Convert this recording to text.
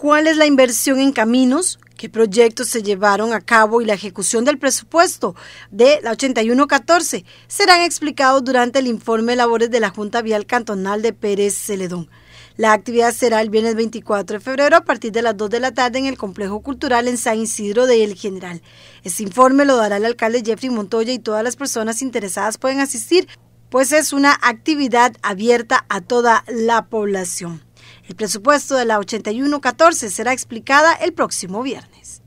¿Cuál es la inversión en caminos? ¿Qué proyectos se llevaron a cabo y la ejecución del presupuesto de la 8114? Serán explicados durante el informe de labores de la Junta Vial Cantonal de Pérez Celedón. La actividad será el viernes 24 de febrero a partir de las 2 de la tarde en el Complejo Cultural en San Isidro de El General. Este informe lo dará el alcalde Jeffrey Montoya y todas las personas interesadas pueden asistir, pues es una actividad abierta a toda la población. El presupuesto de la 8114 será explicada el próximo viernes.